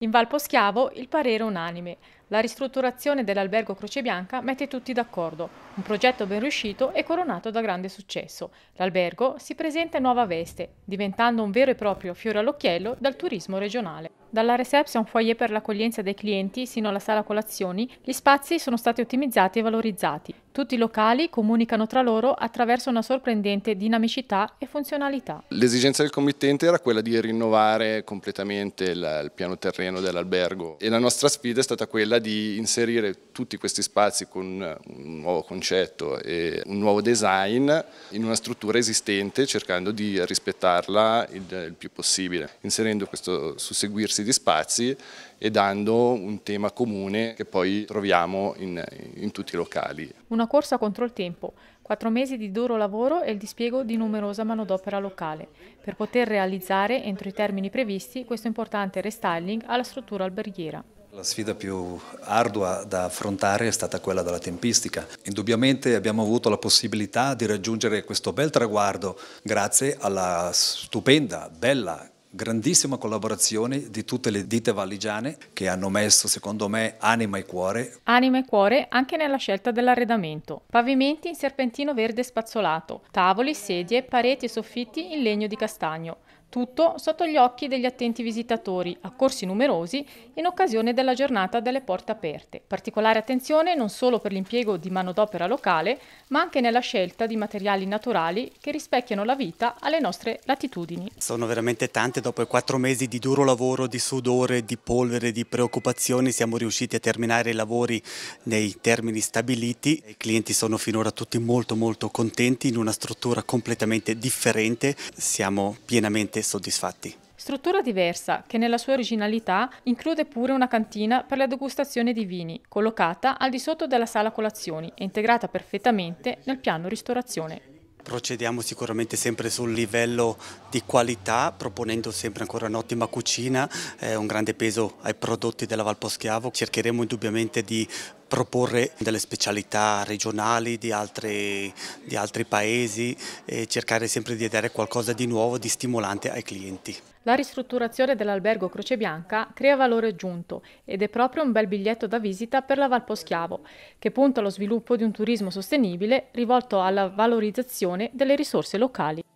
In Valpo Schiavo il parere unanime. La ristrutturazione dell'albergo Croce Bianca mette tutti d'accordo, un progetto ben riuscito e coronato da grande successo. L'albergo si presenta in nuova veste, diventando un vero e proprio fiore all'occhiello dal turismo regionale. Dalla reception foyer per l'accoglienza dei clienti sino alla sala colazioni, gli spazi sono stati ottimizzati e valorizzati. Tutti i locali comunicano tra loro attraverso una sorprendente dinamicità e funzionalità. L'esigenza del committente era quella di rinnovare completamente il, piano terreno dell'albergo e la nostra sfida è stata quella quella di inserire tutti questi spazi con eh, un nuovo concetto e un nuovo design in una struttura esistente cercando di rispettarla il, il più possibile, inserendo questo susseguirsi di spazi e dando un tema comune che poi troviamo in, in tutti i locali. Una corsa contro il tempo, quattro mesi di duro lavoro e il dispiego di numerosa manodopera locale, per poter realizzare entro i termini previsti questo importante restyling alla struttura alberghiera. La sfida più ardua da affrontare è stata quella della tempistica. Indubbiamente abbiamo avuto la possibilità di raggiungere questo bel traguardo grazie alla stupenda, bella, grandissima collaborazione di tutte le ditte valigiane che hanno messo, secondo me, anima e cuore. Anima e cuore anche nella scelta dell'arredamento. Pavimenti in serpentino verde spazzolato, tavoli, sedie, pareti e soffitti in legno di castagno. Tutto sotto gli occhi degli attenti visitatori, accorsi numerosi in occasione della giornata delle porte aperte. Particolare attenzione non solo per l'impiego di manodopera locale, ma anche nella scelta di materiali naturali che rispecchiano la vita alle nostre latitudini. Sono veramente tante, dopo quattro mesi di duro lavoro, di sudore, di polvere, di preoccupazioni, siamo riusciti a terminare i lavori nei termini stabiliti. I clienti sono finora tutti molto molto contenti in una struttura completamente differente, siamo pienamente veramente soddisfatti. Struttura diversa che nella sua originalità include pure una cantina per la degustazione di vini, collocata al di sotto della sala colazioni e integrata perfettamente nel piano ristorazione procediamo sicuramente sempre sul livello di qualità, proponendo sempre ancora un'ottima cucina, eh, un grande peso ai prodotti della Valposchiavo. Cercheremo indubbiamente di proporre delle specialità regionali di altri, di altri paesi e cercare sempre di dare qualcosa di nuovo, di stimolante ai clienti. La ristrutturazione dell'albergo Croce Bianca crea valore aggiunto ed è proprio un bel biglietto da visita per la Valposchiavo, che punta allo sviluppo di un turismo sostenibile rivolto alla valorizzazione delle risorse locali.